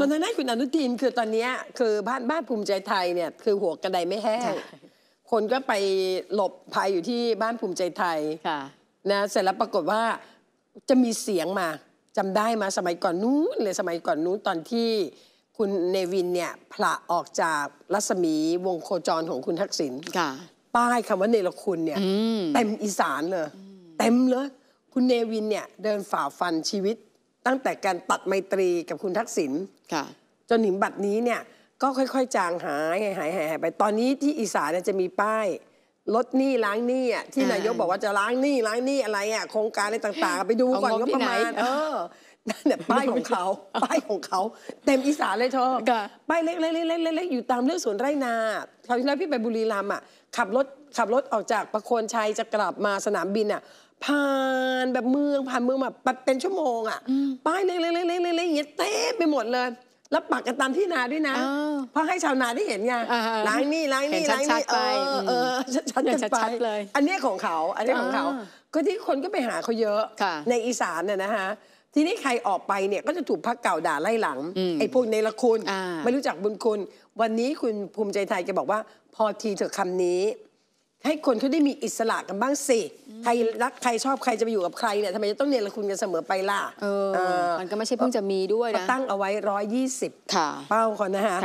คนทางด้านคุณอนุทินคือตอนนี้คือบ้านบ้านภูมิใจไทยเนี่ยคือ หัวกระไดไม่แห้งคนก็ไปหลบภัยอยู่ที่บ้านภูมิใจไทยนะเสร็จแล้วปรากฏว่าจะมีเสียงมาจำได้มาสมัยก่อนนู้นเลยสมัยก่อนนู้นตอนที่ คุณเนวินเนี่ยผละออกจากรัศมีวงโคจรของคุณทักษิณป้ายคำว่าเนรคุณเนี่ยเต็มอีสานเลย เต็มเลยคุณเนวินเนี่ยเดินฝ่าฟันชีวิตตั้งแต่การตัดไมตรีกับคุณทักษิณจนถึงบัดนี้เนี่ย ก็ค่อยๆ จางหายหายหายไปตอนนี้ที่อีสานจะมีป้าย ลดหนี้ล้างหนี้ที่นายกบอกว่าจะล้างหนี้ล้างหนี้อะไรอ่ะโครงการอะไรต่าง ๆ ไปดูก่อนก็ประมาณเออนั่นแหละป้ายของเขา ป้ายของเขา เต็มอีสานเลยเธอป้ายเล็กๆๆๆอยู่ตามเรื่องสวนไร่นาคราวที่แล้วพี่ไปบุรีรัมย์อ่ะขับรถขับรถออกจากประโคนชัยจะกลับมาสนามบินอ่ะผ่าานแบบเมืองผ่านเมืองแบบเป็นชั่วโมงอ่ะ ป้ายเล็กๆๆๆๆอย่างเงี้ยเต็มไปหมดเลย แล้วปักกันตามที่นาด้วยนะเพราะให้ชาวนาได้เห็นไงล้างนี่ล้างนี่ล้างนี่เออเออชัดๆไปอันนี้ของเขา อันนี้ของเขา ก็ที่คนก็ไปหาเขาเยอะ ในอีสานน่ยนะคะทีนี้ใครออกไปเนี่ยก็จะถูกพักเก่าด่าไล่หลังไอ้พวกในละคุณ ไม่รู้จักบุญคุณวันนี้คุณภูมิใจไทยแกบอกว่า พอทีเถอะคำนี้ให้คนเขาได้มีอิสระกันบ้างสิ ใครรักใครชอบใครจะไปอยู่กับใครเนี่ย ทำไมจะต้องเนรคุณกันเสมอไปล่ะออ มันก็ไม่ใช่เพิ่งจะมีด้วยนะตั้งเอาไว้ 120ค่ะ เป้าคนนะฮะ